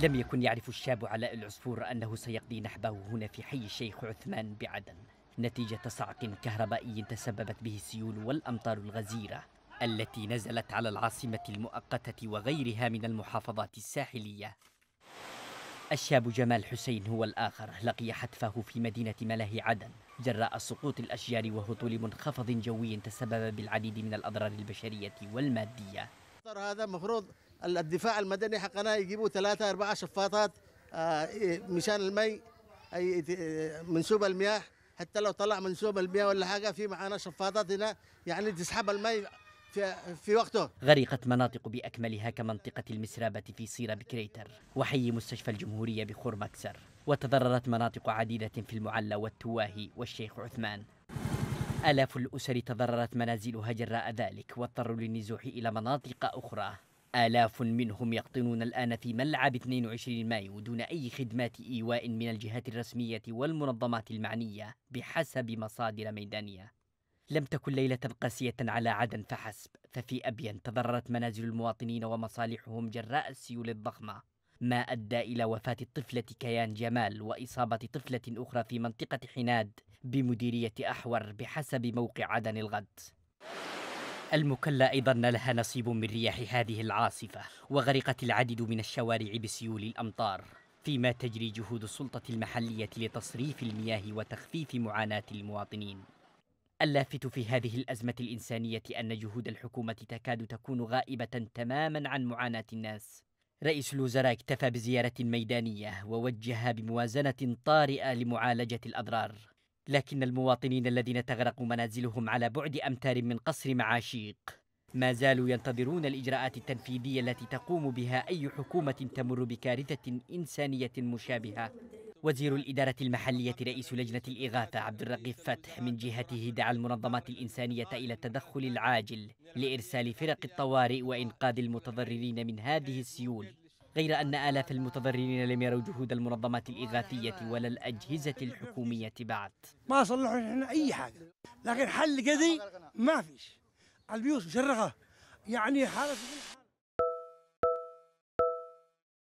لم يكن يعرف الشاب علاء العصفور أنه سيقضي نحبه هنا في حي الشيخ عثمان بعدن نتيجة صعق كهربائي تسببت به السيول والأمطار الغزيرة التي نزلت على العاصمة المؤقتة وغيرها من المحافظات الساحلية الشاب جمال حسين هو الآخر لقي حتفه في مدينة ملاهي عدن جراء سقوط الأشجار وهطول منخفض جوي تسبب بالعديد من الأضرار البشرية والمادية هذا مفروض الدفاع المدني حقنا يجيبوا ثلاثة أربعة شفاطات آه، إيه، مشان المي أي إيه، منسوب المياه حتى لو طلع منسوب المياه ولا حاجة في معانا شفاطات هنا يعني تسحب المي في, في وقته غرقت مناطق بأكملها كمنطقة المسرابة في صيرة بكريتر وحي مستشفى الجمهورية بخور مكسر وتضررت مناطق عديدة في المعلى والتواهي والشيخ عثمان آلاف الأسر تضررت منازلها جراء ذلك واضطروا للنزوح إلى مناطق أخرى آلاف منهم يقطنون الآن في ملعب 22 مايو دون أي خدمات إيواء من الجهات الرسمية والمنظمات المعنية بحسب مصادر ميدانية. لم تكن ليلة قاسية على عدن فحسب، ففي أبين تضررت منازل المواطنين ومصالحهم جراء السيول الضخمة، ما أدى إلى وفاة الطفلة كيان جمال وإصابة طفلة أخرى في منطقة حناد بمديرية أحور بحسب موقع عدن الغد. المكلا أيضا لها نصيب من رياح هذه العاصفة وغرقت العديد من الشوارع بسيول الأمطار فيما تجري جهود السلطة المحلية لتصريف المياه وتخفيف معاناة المواطنين اللافت في هذه الأزمة الإنسانية أن جهود الحكومة تكاد تكون غائبة تماما عن معاناة الناس رئيس الوزراء اكتفى بزيارة ميدانية ووجه بموازنة طارئة لمعالجة الأضرار لكن المواطنين الذين تغرق منازلهم على بعد أمتار من قصر معاشيق ما زالوا ينتظرون الإجراءات التنفيذية التي تقوم بها أي حكومة تمر بكارثة إنسانية مشابهة وزير الإدارة المحلية رئيس لجنة الإغاثة عبد الرقيب فتح من جهته دعا المنظمات الإنسانية إلى التدخل العاجل لإرسال فرق الطوارئ وإنقاذ المتضررين من هذه السيول غير أن آلاف المتضررين لم يروا جهود المنظمات الإغاثية ولا الأجهزة الحكومية بعد ما صلحوا احنا أي حاجة لكن حل قضي ما فيش البيوت مشرقة يعني حالة